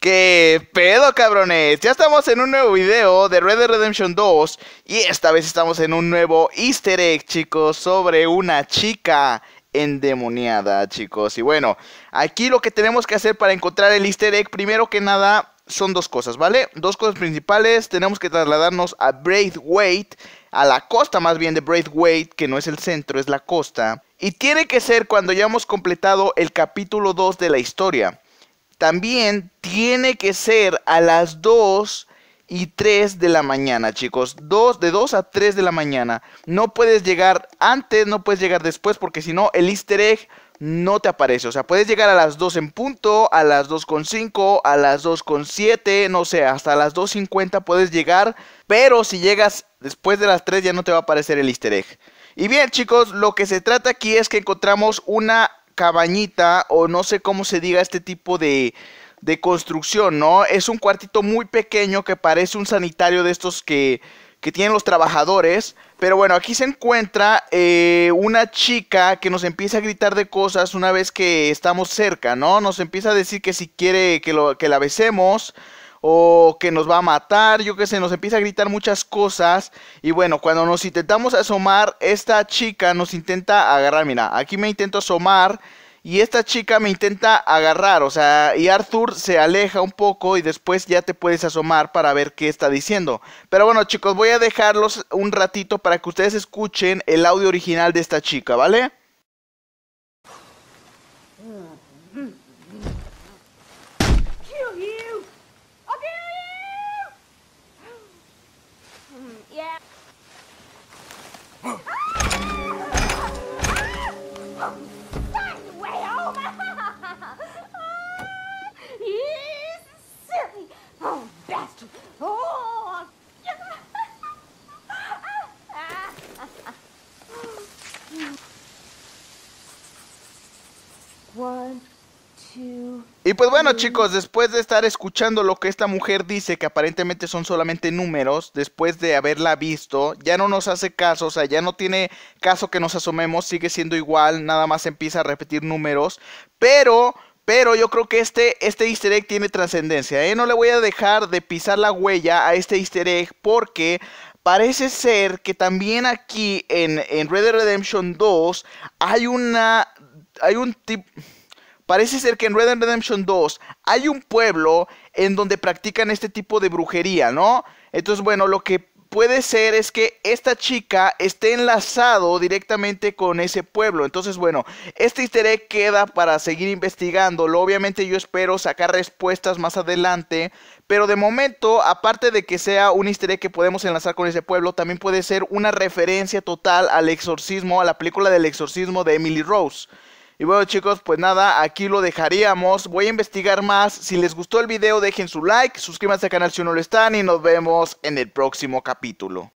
¿Qué pedo, cabrones? Ya estamos en un nuevo video de Red Dead Redemption 2 y esta vez estamos en un nuevo easter egg, chicos, sobre una chica endemoniada, chicos. Y bueno, aquí lo que tenemos que hacer para encontrar el easter egg, primero que nada, son dos cosas, ¿vale? Dos cosas principales, tenemos que trasladarnos a Braithwaite, a la costa más bien de Braithwaite, que no es el centro, es la costa. Y tiene que ser cuando ya hemos completado el capítulo 2 de la historia. También tiene que ser a las 2 y 3 de la mañana, chicos. dos de 2 a 3 de la mañana. No puedes llegar antes, no puedes llegar después, porque si no, el easter egg no te aparece. O sea, puedes llegar a las 2 en punto, a las 2.5, a las 2.7, no sé, hasta las 2.50 puedes llegar, pero si llegas después de las 3 ya no te va a aparecer el easter egg. Y bien chicos, lo que se trata aquí es que encontramos una cabañita o no sé cómo se diga este tipo de, de construcción, ¿no? Es un cuartito muy pequeño que parece un sanitario de estos que que tienen los trabajadores. Pero bueno, aquí se encuentra eh, una chica que nos empieza a gritar de cosas una vez que estamos cerca, ¿no? Nos empieza a decir que si quiere que, lo, que la besemos o que nos va a matar, yo qué sé, nos empieza a gritar muchas cosas. Y bueno, cuando nos intentamos asomar, esta chica nos intenta agarrar, mira, aquí me intento asomar y esta chica me intenta agarrar, o sea, y Arthur se aleja un poco y después ya te puedes asomar para ver qué está diciendo. Pero bueno, chicos, voy a dejarlos un ratito para que ustedes escuchen el audio original de esta chica, ¿vale? y pues bueno chicos, después de estar escuchando lo que esta mujer dice, que aparentemente son solamente números, después de haberla visto, ya no nos hace caso, o sea, ya no tiene caso que nos asomemos, sigue siendo igual, nada más empieza a repetir números, pero pero yo creo que este, este easter egg tiene trascendencia. ¿eh? No le voy a dejar de pisar la huella a este easter egg porque parece ser que también aquí en, Red Dead Redemption 2 hay una... Hay un tipo... Parece ser que en Red Dead Redemption 2 hay un pueblo en donde practican este tipo de brujería, ¿no? Entonces, bueno, lo que puede ser es que esta chica esté enlazado directamente con ese pueblo. Entonces, bueno, este easter queda para seguir investigándolo. Obviamente yo espero sacar respuestas más adelante. Pero de momento, aparte de que sea un easter que podemos enlazar con ese pueblo, también puede ser una referencia total al exorcismo, a la película del exorcismo de Emily Rose. Y bueno chicos, pues nada, aquí lo dejaríamos. Voy a investigar más. Si les gustó el video, dejen su like, suscríbanse al canal si no lo están y nos vemos en el próximo capítulo.